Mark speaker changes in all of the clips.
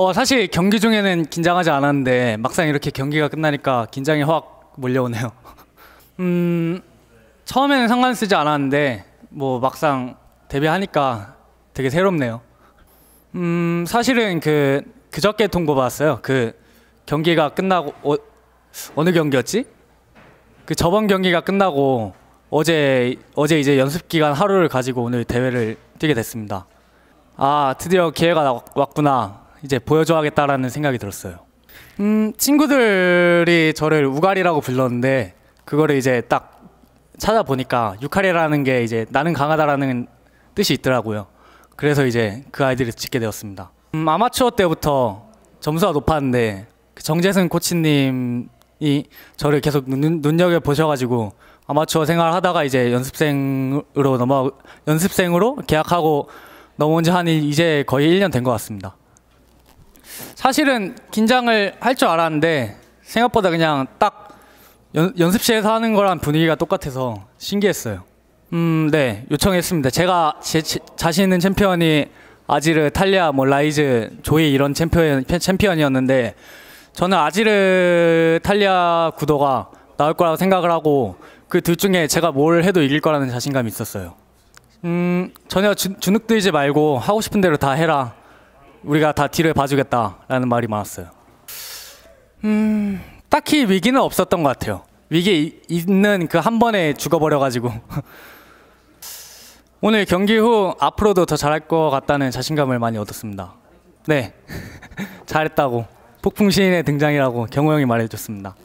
Speaker 1: 어, 사실 경기 중에는 긴장하지 않았는데 막상 이렇게 경기가 끝나니까 긴장이 확 몰려오네요. 음, 처음에는 상관 쓰지 않았는데 뭐 막상 데뷔하니까 되게 새롭네요. 음, 사실은 그 그저께 통보봤어요그 경기가 끝나고 어, 어느 경기였지? 그 저번 경기가 끝나고 어제 어제 이제 연습 기간 하루를 가지고 오늘 대회를 뛰게 됐습니다. 아 드디어 기회가 왔구나 이제 보여줘야겠다라는 생각이 들었어요. 음, 친구들이 저를 우갈이라고 불렀는데 그거를 이제 딱 찾아보니까 유칼이라는게 이제 나는 강하다라는 뜻이 있더라고요. 그래서 이제 그아이들을 짓게 되었습니다. 음, 아마추어 때부터 점수가 높았는데 그 정재승 코치님이 저를 계속 눈, 눈여겨 보셔가지고 아마추어 생활하다가 이제 연습생으로 넘어 연습생으로 계약하고 넘어온 지 한 이제 거의 1년 된 것 같습니다. 사실은 긴장을 할 줄 알았는데 생각보다 그냥 딱 연, 습실에서 하는 거랑 분위기가 똑같아서 신기했어요. 음, 네, 요청했습니다. 제가 제, 제, 자신 있는 챔피언이 아지르, 탈리아, 뭐 라이즈, 조이 이런 챔피언, 챔피언이었는데 저는 아지르, 탈리아 구도가 나올 거라고 생각을 하고 그 둘 중에 제가 뭘 해도 이길 거라는 자신감이 있었어요. 음, 전혀 주눅들지 말고 하고 싶은 대로 다 해라. 우리가 다 뒤를 봐주겠다라는 말이 많았어요. 음, 딱히 위기는 없었던 것 같아요. 위기 있는 그 한 번에 죽어버려가지고. 오늘 경기 후 앞으로도 더 잘할 것 같다는 자신감을 많이 얻었습니다. 네, 잘했다고 폭풍 시인의 등장이라고 경호 형이 말해줬습니다.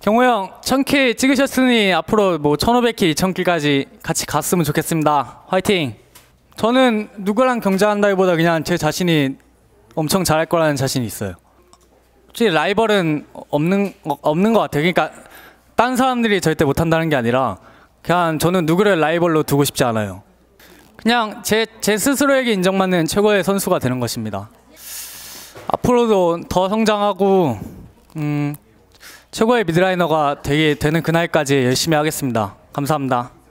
Speaker 1: 경호 형, 1000K 찍으셨으니 앞으로 뭐 1500K, 2000K까지 같이 갔으면 좋겠습니다. 화이팅! 저는 누구랑 경쟁한다기보다 그냥 제 자신이 엄청 잘할 거라는 자신이 있어요. 솔직히 라이벌은 없는 없는 것 같아요. 그러니까 딴 사람들이 절대 못한다는 게 아니라 그냥 저는 누구를 라이벌로 두고 싶지 않아요. 그냥 제, 제 스스로에게 인정받는 최고의 선수가 되는 것입니다. 앞으로도 더 성장하고 음, 최고의 미드라이너가 되게 되는 그날까지 열심히 하겠습니다. 감사합니다.